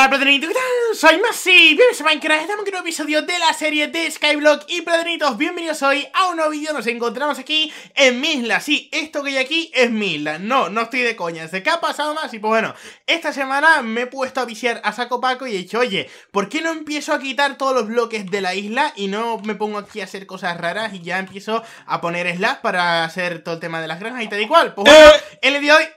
Hola, Platonitos, ¿qué tal? Soy Masi, bienvenidos a Minecraft, estamos en un nuevo episodio de la serie de Skyblock y Platonitos, bienvenidos hoy a un nuevo vídeo, nos encontramos aquí en mi isla, sí, esto que hay aquí es mi no, no estoy de coña, ¿de qué ha pasado más? Y pues bueno, esta semana me he puesto a viciar a saco paco y he dicho, oye, ¿por qué no empiezo a quitar todos los bloques de la isla y no me pongo aquí a hacer cosas raras y ya empiezo a poner slabs para hacer todo el tema de las granjas y tal y cual? Pues bueno, eh. el día de hoy...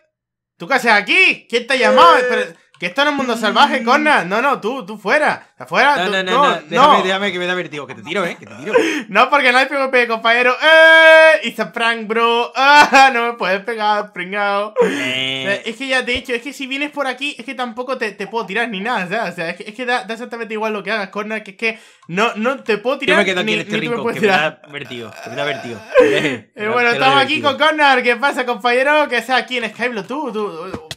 ¿Tú qué haces aquí? ¿Quién te ha llamado? Eh. Espera... Que esto no es mundo salvaje, Connor No, no, tú, tú fuera. Afuera, no, tú, no, no, no, Déjame, déjame que me da vertigo, que te tiro, eh. Que te tiro. no, porque no hay PvP, compañero. ¡Eh! It's a prank, bro. ¡Ah! No me puedes pegar, pringao. Eh. Eh, es que ya te he dicho, es que si vienes por aquí, es que tampoco te, te puedo tirar ni nada. O sea, es que, es que da, exactamente igual lo que hagas, Connor Que es que no, no te puedo tirar. Yo me quedo aquí ni, en este rincón, que me da vertigo. Que me da vertigo. Eh, bueno, estamos aquí con Connor ¿Qué pasa, compañero? Que sea aquí en Skype, tú, tú.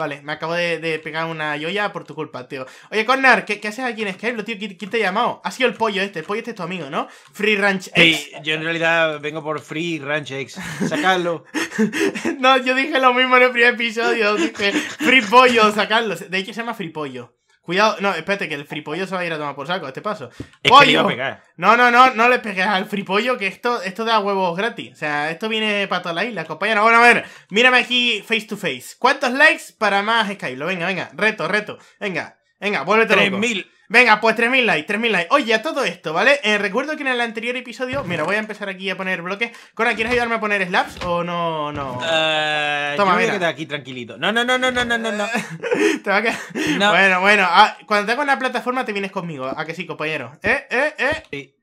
Vale, me acabo de, pegar una yoya por tu culpa, tío. Oye, Connor, ¿qué, haces aquí en Skylo tío? ¿Quién, te ha llamado? Ha sido el pollo este. El pollo este es tu amigo, ¿no? Free Ranch X. yo en realidad vengo por Free Ranch X. Sacadlo. no, yo dije lo mismo en el primer episodio. Dije, Free Pollo, sacadlo. De hecho, se llama Free Pollo. Cuidado, no, espérate, que el fripollo se va a ir a tomar por saco, a este paso. ¡Pollo! No, no, no, no le pegues al fripollo, que esto, esto da huevos gratis. O sea, esto viene para toda la isla, compañero. Bueno, a ver, mírame aquí face to face. ¿Cuántos likes para más Skylo? Venga, venga, reto, reto. Venga, venga, vuélvete 3.000. Venga, pues 3.000 likes, 3.000 likes. Oye, a todo esto, ¿vale? Eh, recuerdo que en el anterior episodio... Mira, voy a empezar aquí a poner bloques. Cora, ¿quieres ayudarme a poner slabs o no? no? Eh, Toma, yo aquí tranquilito. No, no, no, no, no, no, no. Bueno, bueno. Ah, cuando te hago la plataforma te vienes conmigo. ¿A que sí, compañero? ¿Eh? ¿Eh? ¿Eh?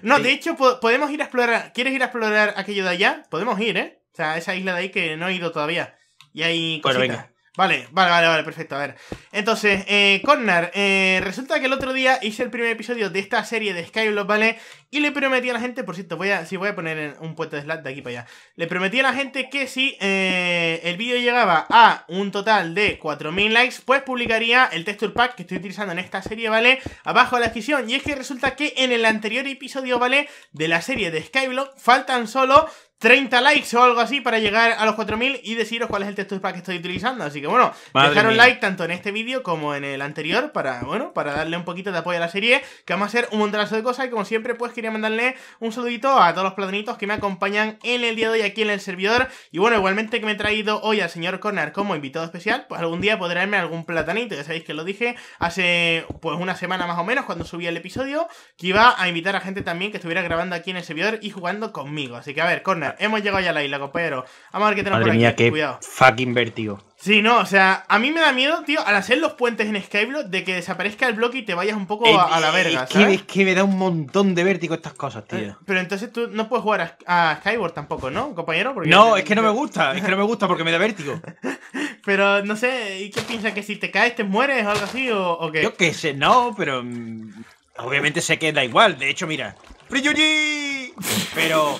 No, de hecho, podemos ir a explorar... ¿Quieres ir a explorar aquello de allá? Podemos ir, ¿eh? O sea, esa isla de ahí que no he ido todavía. Y ahí. cositas. Bueno, venga. Vale, vale, vale, vale, perfecto. A ver. Entonces, eh, Connor, eh, resulta que el otro día hice el primer episodio de esta serie de Skyblock, ¿vale? Y le prometí a la gente, por cierto, voy a, sí, voy a poner un puente de Slack de aquí para allá. Le prometí a la gente que si eh, el vídeo llegaba a un total de 4.000 likes, pues publicaría el texture pack que estoy utilizando en esta serie, ¿vale? Abajo a la descripción. Y es que resulta que en el anterior episodio, ¿vale? De la serie de Skyblock, faltan solo 30 likes o algo así para llegar a los 4000 y deciros cuál es el texto que estoy utilizando. Así que bueno, dejar un like tanto en este vídeo como en el anterior para, bueno, para darle un poquito de apoyo a la serie, que vamos a hacer un montonazo de cosas y como siempre pues quería mandarle un saludito a todos los platanitos que me acompañan en el día de hoy aquí en el servidor y bueno, igualmente que me he traído hoy al señor Corner como invitado especial, pues algún día podré darme algún platanito, ya sabéis que lo dije hace pues una semana más o menos cuando subí el episodio, que iba a invitar a gente también que estuviera grabando aquí en el servidor y jugando conmigo. Así que a ver, Corner, Hemos llegado ya a la isla, compañero. Vamos a ver qué tenemos Madre por mía, Qué Fucking vértigo Sí, no, o sea, a mí me da miedo, tío, al hacer los puentes en Skyblock, de que desaparezca el bloque y te vayas un poco a, la verga. Es, ¿sabes? Que, es que me da un montón de vértigo estas cosas, tío. Eh, pero entonces tú no puedes jugar a, a Skyward tampoco, ¿no, compañero? Porque no, es que no me gusta, es que no me gusta porque me da vértigo. pero no sé, ¿y qué piensas? ¿Que si te caes te mueres o algo así o, qué? Yo qué sé, no, pero. Mm, obviamente sé que da igual, de hecho, mira. ¡Priyuji! Pero.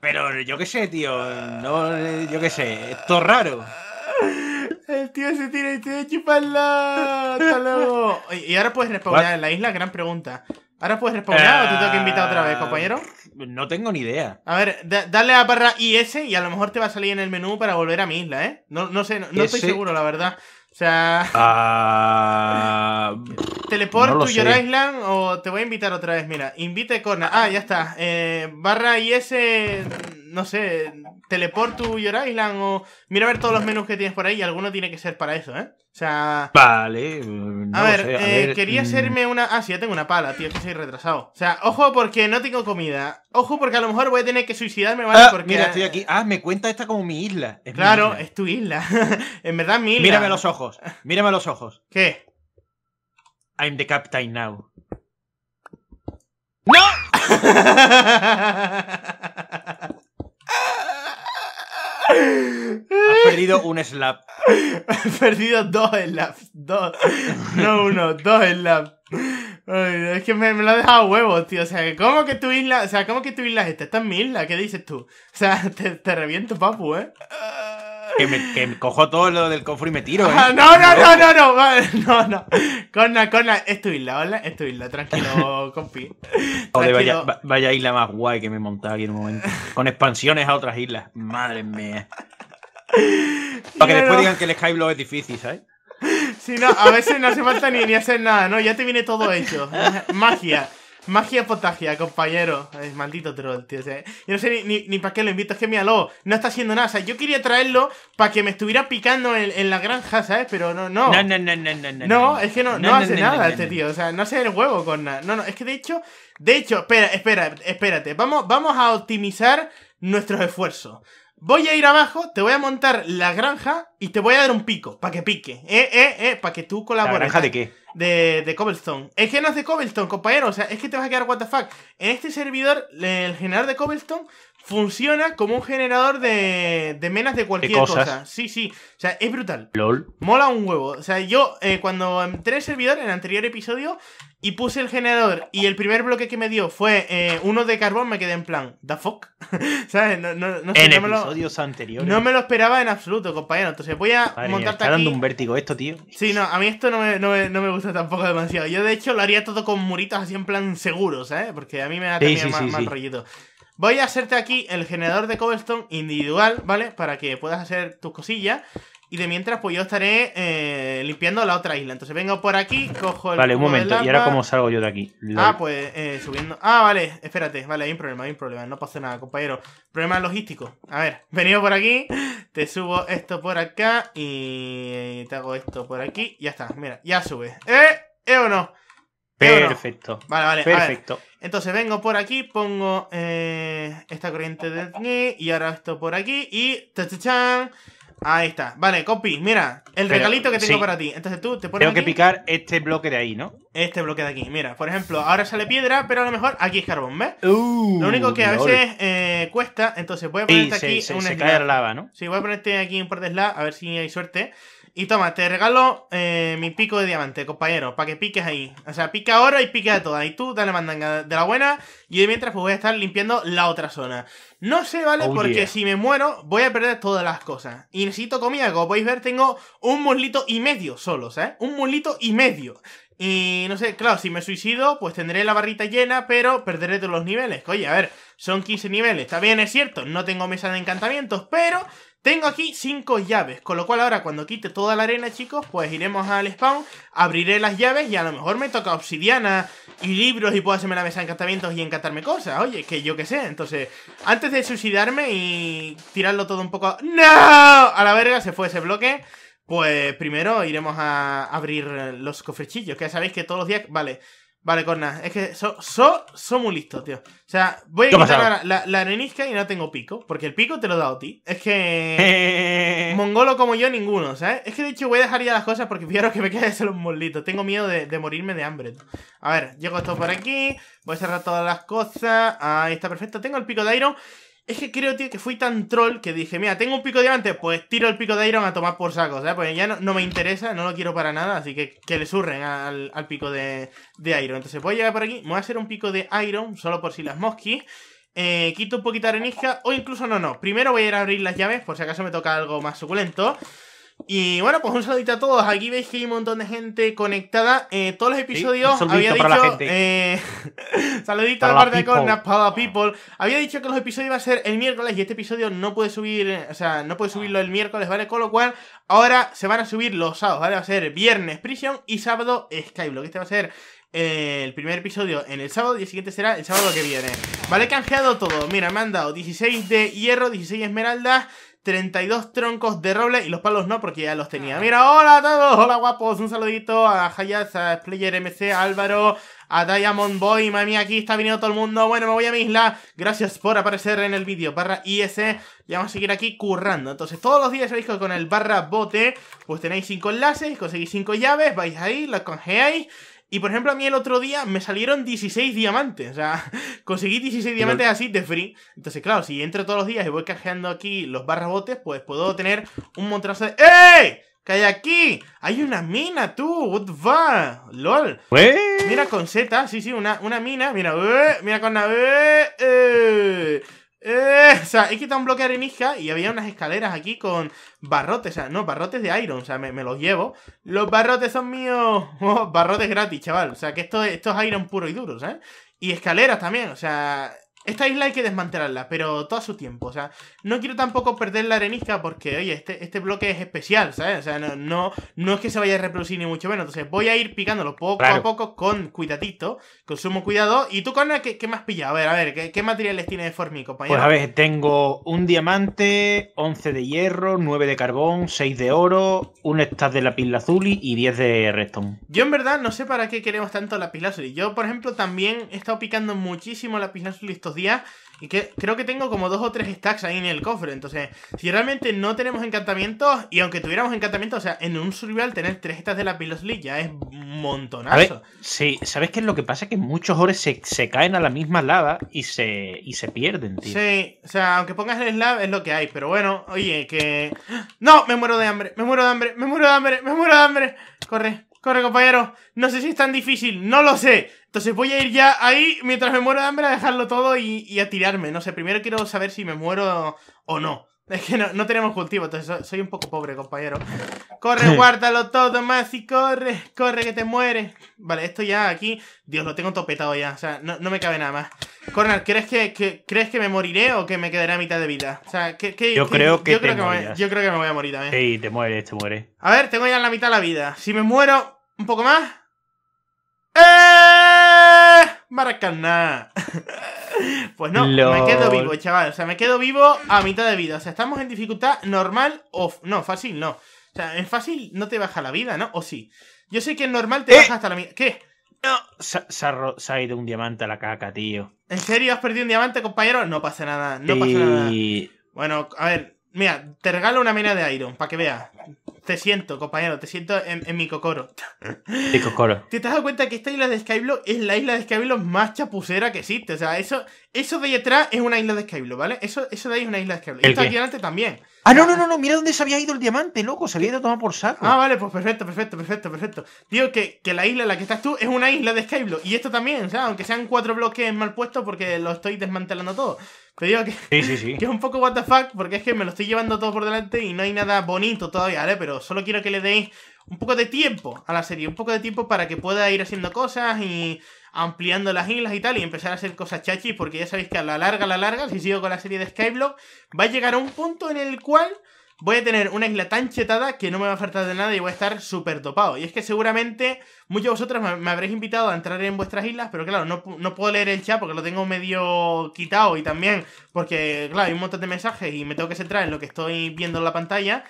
Pero yo qué sé, tío. No, yo qué sé. Esto es raro. El tío se tira y te chuparla. Hasta luego. Y ahora puedes responder en la isla, gran pregunta. ¿Ahora puedes responder o te tengo que invitar otra vez, eh, compañero? No tengo ni idea. A ver, dale a barra IS y a lo mejor te va a salir en el menú para volver a mi isla, ¿eh? No, sé, no estoy seguro, la verdad. O sea. Ah, teleport to island o te voy a invitar otra vez. Mira, invite con... Ah, ya está. Eh, barra IS. No sé. Teleport to your island o. Mira a ver todos los menús que tienes por ahí. Y Alguno tiene que ser para eso, ¿eh? O sea. Vale. a, ver, eh, quería hacerme mm. una. Ah, sí, ya tengo una pala, tío, que soy retrasado. O sea, ojo porque no tengo comida. Ojo porque a lo mejor voy a tener que suicidarme, ¿vale? Ah, porque... Mira, estoy aquí. Ah, me cuenta esta como mi isla. Es claro, es tu isla. en verdad, mi isla. Mírame los ojos. Mírame los ojos. ¿Qué? I'm the captain now. ¡No! Has perdido un slap. He perdido dos slaps. Dos. No uno, dos slaps. es que me, lo ha dejado huevo, tío. O sea, ¿cómo que tu isla? O sea, ¿cómo que tu isla es esta? Esta es mi isla, ¿qué dices tú? O sea, te, te reviento, papu, ¿eh? Que me, que cojo todo lo del cofre y me tiro, ¿eh? Ah, no, no, no, no, no, no, no. Corna, Corna, es tu isla, ¿vale? Es tu isla, tranquilo, compi. Joder, vaya, vaya, isla más guay que me montado aquí en un momento. Con expansiones a otras islas. Madre mía. Para que después digan que el Skyblock es difícil, ¿sabes? Si no, a veces no hace falta ni, ni hacer nada, ¿no? Ya te viene todo hecho. Magia. Magia potagia, compañero. Es maldito troll, tío. O sea, yo no sé ni, ni, para qué lo invito. Es que míralo, no está haciendo nada. O sea, yo quería traerlo para que me estuviera picando en, la granja, ¿sabes? Pero no, no. No, no, no, no, no. es que no, hace nada este tío. O sea, no hace el huevo con nada. No, no, es que de hecho, de hecho, espera, espera, espérate. Vamos, vamos a optimizar nuestros esfuerzos. Voy a ir abajo, te voy a montar la granja y te voy a dar un pico, para que pique. Eh, eh, eh, para que tú colabores. ¿La granja de qué? De, Cobblestone. Es que no es de Cobblestone, compañero. O sea, es que te vas a quedar what the fuck. En este servidor, el generador de Cobblestone funciona como un generador de, de menas de cualquier cosa. Sí, sí. O sea, es brutal. LOL. Mola un huevo. O sea, yo eh, cuando entré en el servidor, en el anterior episodio, y puse el generador y el primer bloque que me dio fue eh, uno de carbón, me quedé en plan, da fuck? ¿Sabes? No, no, no sé, en episodios anteriores. No me lo esperaba en absoluto, compañero. Entonces voy a montarte está dando un vértigo esto, tío. Sí, no, a mí esto no me, gusta tampoco demasiado. Yo, de hecho, lo haría todo con muritos así en plan seguros, ¿sabes? Porque a mí me da también rollito. Voy a hacerte aquí el generador de cobblestone individual, ¿vale? Para que puedas hacer tus cosillas. Y de mientras, pues yo estaré eh, limpiando la otra isla. Entonces vengo por aquí, cojo el. Vale, un momento. ¿Y ahora cómo salgo yo de aquí? Ah, pues eh, subiendo. Ah, vale, espérate. Vale, hay un problema, hay un problema. No pasa nada, compañero. Problema logístico. A ver, venido por aquí, te subo esto por acá y te hago esto por aquí. Ya está, mira, ya sube. ¿Eh? ¿Eh o no? Perfecto. Vale, vale. Perfecto. Entonces vengo por aquí, pongo eh, esta corriente de y ahora esto por aquí y. ¡Tachachán! Ahí está. Vale, copy, mira, el regalito que tengo para ti. Entonces tú te pones. Tengo que picar este bloque de ahí, ¿no? Este bloque de aquí, mira. Por ejemplo, ahora sale piedra, pero a lo mejor aquí es carbón, ¿ves? Uh, lo único que a veces eh, cuesta, entonces voy a ponerte aquí un se lava, ¿no? Sí, voy a ponerte aquí un par a ver si hay suerte. Y toma, te regalo eh, mi pico de diamante, compañero, para que piques ahí. O sea, pica ahora y pique de todas. Y tú dale mandanga de la buena. Y mientras, pues voy a estar limpiando la otra zona. No sé, ¿vale? Oh, porque si me muero, voy a perder todas las cosas. Y necesito comida. Como podéis ver, tengo un muslito y medio solo, ¿sabes? Un muslito y medio. Y no sé, claro, si me suicido, pues tendré la barrita llena, pero perderé todos los niveles. Oye, a ver, son 15 niveles. También es cierto, no tengo mesa de encantamientos, pero tengo aquí 5 llaves. Con lo cual ahora cuando quite toda la arena, chicos, pues iremos al spawn, abriré las llaves y a lo mejor me toca obsidiana y libros y puedo hacerme la mesa de encantamientos y encantarme cosas. Oye, que yo qué sé. Entonces, antes de suicidarme y tirarlo todo un poco... ¡No! A la verga se fue ese bloque. Pues primero iremos a abrir los cofrechillos, que ya sabéis que todos los días... Vale, vale, Corna, es que so, so, so muy listo, tío. O sea, voy a quitar la, arenisca y no tengo pico, porque el pico te lo he dado a Es que... mongolo como yo, ninguno, ¿sabes? Es que de hecho voy a dejar ya las cosas porque fijaros que me quede solo un molito. Tengo miedo de, morirme de hambre. A ver, llego esto por aquí, voy a cerrar todas las cosas. Ahí está perfecto, tengo el pico de Iron... Es que creo, tío, que fui tan troll que dije, mira, tengo un pico de diamante, pues tiro el pico de Iron a tomar por saco, sea, Pues ya no, me interesa, no lo quiero para nada, así que que le surren al, pico de, Iron. Entonces voy a llegar por aquí, voy a hacer un pico de Iron, solo por si las mosquis. Eh, quito un poquito de arenisca, o incluso no, no. Primero voy a ir a abrir las llaves, por si acaso me toca algo más suculento. Y bueno, pues un saludito a todos. Aquí veis que hay un montón de gente conectada. Eh, todos los episodios había dicho. Eh, la gente. saludito a la de para People. Había dicho que los episodios iban a ser el miércoles y este episodio no puede subir. O sea, no puede subirlo el miércoles, ¿vale? Con lo cual, ahora se van a subir los sábados, ¿vale? Va a ser viernes Prisión y sábado Skyblock. Este va a ser eh, el primer episodio en el sábado y el siguiente será el sábado que viene. Vale, he canjeado todo. Mira, me han dado 16 de hierro, 16 esmeraldas. 32 troncos de roble y los palos no, porque ya los tenía. Ah. Mira, hola a todos, hola guapos, un saludito a Hayas, a Player MC, a Álvaro, a Diamond Boy, mami, aquí está viniendo todo el mundo. Bueno, me voy a mi isla. Gracias por aparecer en el vídeo. Barra IS. Y vamos a seguir aquí currando. Entonces, todos los días sabéis que con el barra bote, pues tenéis 5 enlaces, conseguís 5 llaves, vais ahí, las congeáis y por ejemplo, a mí el otro día me salieron 16 diamantes. O sea, conseguí 16 diamantes así de free. Entonces, claro, si entro todos los días y voy cajeando aquí los barrabotes, pues puedo tener un montrazo de. ¡Eh! ¡Que hay aquí! ¡Hay una mina, tú! ¡What the ¡Lol! Mira con Z, sí, sí, una, una mina. Mira, eh, mira con la. Eh, eh. Eh, o sea, he quitado un bloque de arenisca y había unas escaleras aquí con barrotes, o sea, no, barrotes de iron, o sea, me, los llevo. Los barrotes son míos, oh, barrotes gratis, chaval, o sea, que esto, esto es iron puro y duro, ¿sabes? Y escaleras también, o sea, esta isla hay que desmantelarla, pero todo a su tiempo. O sea, no quiero tampoco perder la arenisca porque, oye, este, este bloque es especial, ¿sabes? O sea, no, no, es que se vaya a reproducir ni mucho menos. Entonces voy a ir picándolo poco a poco con cuidadito, con sumo cuidado. ¿Y tú, con qué, qué más pillado? A ver, a ver, ¿qué, materiales tiene de formico compañero? Pues a ver, tengo un diamante, 11 de hierro, 9 de carbón, 6 de oro, un stack de pila lazuli y 10 de redstone. Yo, en verdad, no sé para qué queremos tanto lapis lazuli. Yo, por ejemplo, también he estado picando muchísimo lapis lazuli estos días. Y que creo que tengo como dos o tres stacks ahí en el cofre. Entonces, si realmente no tenemos encantamientos, y aunque tuviéramos encantamientos, o sea, en un survival tener tres estas de la Pilosly ya es montonazo. sí, ¿sabes qué es lo que pasa? Que muchos ores se, se, caen a la misma lava y se, y se pierden, tío. Sí, o sea, aunque pongas el slab es lo que hay, pero bueno, oye, que. ¡Ah! ¡No! Me muero de hambre, me muero de hambre, me muero de hambre, me muero de hambre. Corre. Corre, compañero. No sé si es tan difícil, no lo sé. Entonces voy a ir ya ahí, mientras me muero de hambre, a dejarlo todo y, y a tirarme. No sé, primero quiero saber si me muero o no. Es que no, tenemos cultivo, entonces soy un poco pobre, compañero. Corre, guárdalo todo, más y corre, corre que te mueres. Vale, esto ya aquí, Dios, lo tengo topetado ya, o sea, no, me cabe nada más. Corner, ¿crees que, ¿crees que me moriré o que me quedaré a mitad de vida? O sea, ¿qué, yo, creo que yo, creo que me, yo creo que me voy a morir también. Sí, te mueres, te mueres. A ver, tengo ya la mitad de la vida. Si me muero un poco más... ¡Eh! Maracaná. Pues no, me quedo vivo, chaval. O sea, me quedo vivo a mitad de vida. O sea, estamos en dificultad normal o. No, fácil no. O sea, en fácil no te baja la vida, ¿no? O sí. Yo sé que en normal te eh. baja hasta la mitad. ¿Qué? No, se, ha, ido un diamante a la caca, tío. ¿En serio has perdido un diamante, compañero? No pasa nada, no pasa nada. Bueno, a ver, mira, te regalo una mina de iron, para que veas. Te siento, compañero, te siento en, mi cocoro. Mi cocoro. ¿Te has dado cuenta que esta isla de Skyblock es la isla de Skyblock más chapucera que existe? O sea, eso, eso de detrás atrás es una isla de Skyblock, ¿vale? Eso, eso de ahí es una isla de Skyblock. Y esto aquí adelante también. Ah, no, no, no, no, mira dónde se había ido el diamante, loco, se había ido a tomar por saco. Ah, vale, pues perfecto, perfecto, perfecto, perfecto. Digo que, la isla en la que estás tú es una isla de Skyblock. Y esto también, o sea, aunque sean cuatro bloques mal puestos porque lo estoy desmantelando todo. Te digo que, sí, sí, sí. que es un poco what the fuck porque es que me lo estoy llevando todo por delante y no hay nada bonito todavía, ¿vale? Pero solo quiero que le deis un poco de tiempo a la serie, un poco de tiempo para que pueda ir haciendo cosas y ampliando las islas y tal, y empezar a hacer cosas chachis, porque ya sabéis que a la larga, a la larga, si sigo con la serie de Skyblock, va a llegar a un punto en el cual voy a tener una isla tan chetada que no me va a faltar de nada y voy a estar súper topado. Y es que seguramente muchos de vosotros me, habréis invitado a entrar en vuestras islas, pero claro, no, no, puedo leer el chat porque lo tengo medio quitado y también porque, claro, hay un montón de mensajes y me tengo que centrar en lo que estoy viendo en la pantalla.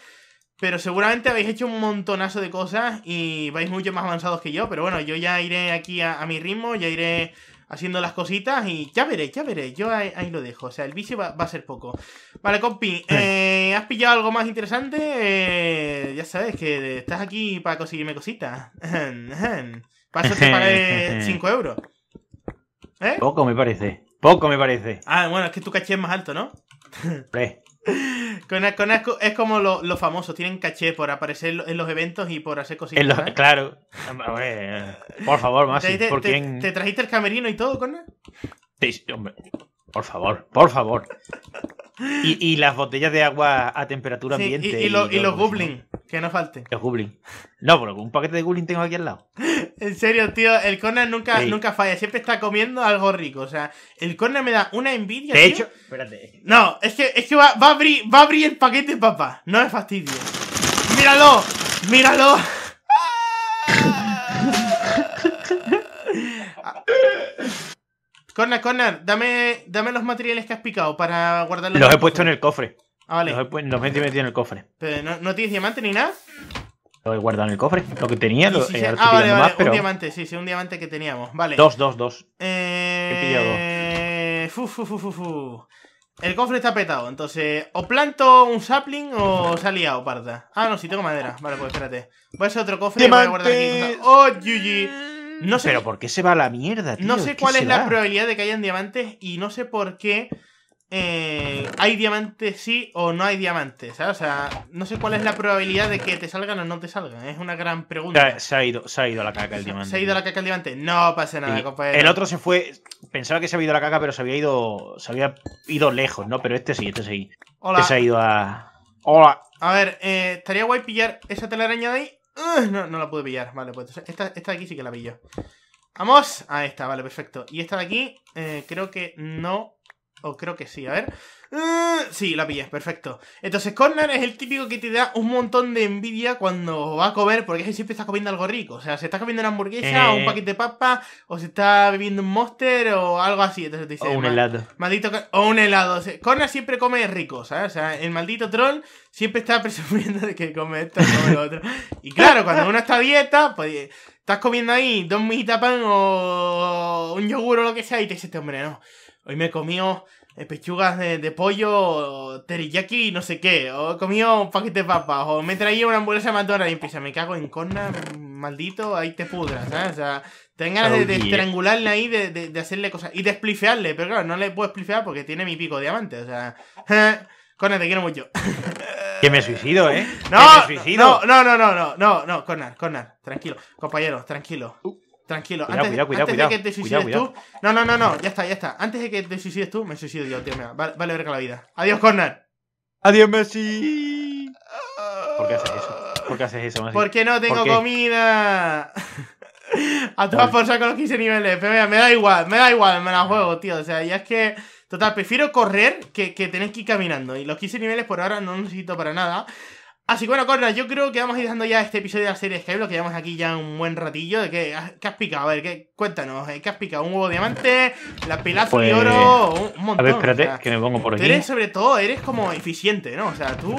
Pero seguramente habéis hecho un montonazo de cosas y vais mucho más avanzados que yo. Pero bueno, yo ya iré aquí a, mi ritmo, ya iré haciendo las cositas y ya veré, ya veré. Yo ahí, lo dejo. O sea, el bici va, a ser poco. Vale, compi, eh, ¿has pillado algo más interesante? Eh, ya sabes que estás aquí para conseguirme cositas. para te 5 euros. ¿Eh? Poco me parece. Poco me parece. Ah, bueno, es que tu caché es más alto, ¿no? Con es como los lo famosos, tienen caché por aparecer en los eventos y por hacer cositas. Claro. por favor, más. ¿Te, trajiste el camerino y todo, hombre, por favor, por favor. Y, las botellas de agua a temperatura ambiente. y, los goblins, que no falten. Los goblins. No, pero un paquete de goblins tengo aquí al lado. En serio, tío, el Conan nunca, nunca falla, siempre está comiendo algo rico. O sea, el Connor me da una envidia. De hecho, espérate. No, es que, va, a abrir, el paquete, papá. No es fastidio. ¡Míralo! ¡Míralo! Connor, ah. Connor, dame, dame los materiales que has picado para guardarlos. Los he puesto en el cofre. Ah, vale. Los he, metido en el cofre. Pero, ¿no, ¿No tienes diamante ni nada? Lo he guardado en el cofre. Lo que tenía, lo, he eh, ah, vale, vale. Un diamante, sí, sí, un diamante que teníamos. Vale. Dos, dos, dos. Eh... He pillado dos. Eh, fu, fu, fu, el cofre está petado, entonces o planto un sapling o se ha liado, parda. Ah, no, si sí, tengo madera. Vale, pues espérate. Voy a hacer otro cofre diamantes y voy a guardar aquí. ¡Oh, GG! No sé... ¿Pero por qué se va a la mierda, tío? No sé cuál es la probabilidad de que hayan diamantes y no sé por qué eh, hay diamantes sí o no hay diamantes. O sea, no sé cuál es la probabilidad de que te salgan o no te salgan. Es una gran pregunta. Se ha ido, se la caca el diamante. Se ha ido la caca el diamante. No pasa nada, compañero. El otro se fue. Pensaba que se había ido la caca, pero se había ido. Se había ido lejos, ¿no? Pero este sí, este sí. Hola. Este se ha ido a. Hola. A ver, eh, estaría guay pillar esa telaraña de ahí. no, la pude pillar. Vale, pues esta, esta de aquí sí que la pillo. Vamos. a esta, vale, perfecto. Y esta de aquí, eh, creo que no o creo que sí, a ver. Eh, sí, la pillas, perfecto. Entonces, Corner es el típico que te da un montón de envidia cuando va a comer, porque siempre está comiendo algo rico. O sea, se está comiendo una hamburguesa, o un eh. paquete de papa, o se está bebiendo un monster, o algo así. Entonces dice, o un helado. o un helado. Corner siempre come rico, ¿sabes? O sea, el maldito troll siempre está presumiendo de que come esto, come lo otro. Y claro, cuando uno está a dieta, pues eh, estás comiendo ahí dos mijitas pan o un yogur o lo que sea, y te dice este hombre, no Hoy me comido oh, eh, pechugas de, pollo, teriyaki no sé qué. O he comido oh, un paquete de papas. O me traía una hamburguesa de y empieza Me cago en corna, maldito, ahí te pudras, ¿sabes? O sea, tengo ganas de, eh. estrangularle ahí, de, hacerle cosas. Y de splifearle, pero claro, no le puedo esplifear porque tiene mi pico de diamante. O sea, cona te quiero mucho. Que me suicido, ¿eh? No, no, no, no, no, no, no, no, tranquilo. Compañero, tranquilo. Uh. Tranquilo, cuidado, antes, cuidado, de que te suicides tú. No, no, no, no, ya está, ya está. Antes de que te suicides tú, me suicido yo, tío. Vale, vale, verga la vida. Adiós, Corner. Adiós, Messi. ¿Por qué haces eso? ¿Por qué haces eso, Messi? Porque no tengo comida. A todas por con los 15 niveles. Pero me da igual, me da igual, me la juego, tío. O sea, ya es que. Total, prefiero correr que, que tener que ir caminando. Y los 15 niveles por ahora no necesito para nada. Así que bueno, Corna, yo creo que vamos a ir dejando ya este episodio de la serie Skype, lo que llevamos aquí ya un buen ratillo. ¿De que ah, has picado? A ver, cuéntanos, eh, ¿qué has picado? ¿Un huevo diamante? ¿La pilaza de pues, oro? Un, montón. A ver, espérate, que me pongo por aquí. Eres, sobre todo, eres como eficiente, ¿no? O sea, tú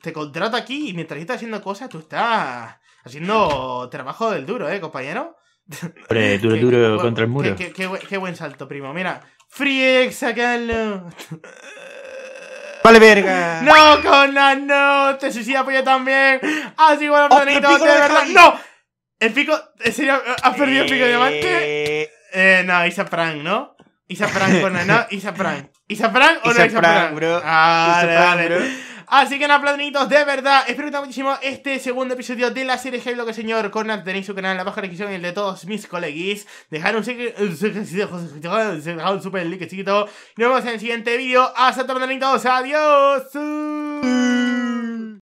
te contrata aquí y mientras estás haciendo cosas, tú estás haciendo trabajo del duro, ¿eh, compañero? Hombre, duro, duro contra el muro. Qué, buen salto, primo. Mira, Friex, sacalo. Vale, verga. No, Conan, no. Te suicida pues yo también. Así ah, igual, oh, Antonito, de verdad. ¡No! El pico. ¿Has perdido el pico de eh. diamante? Eh, no, Isa Frank, ¿no? Isa Frank, Conan, ¿no? Isa Frank. ¿Isa Frank o no Isa Frank? bro. Ah, vale bro! Así que nada, platanitos, de verdad, espero que muchísimo este segundo episodio de la serie Hello que señor Conan Tenéis su canal en la baja descripción y el de todos mis coleguis. Dejar un super like chiquito. Nos vemos en el siguiente vídeo. Hasta platanitos, adiós.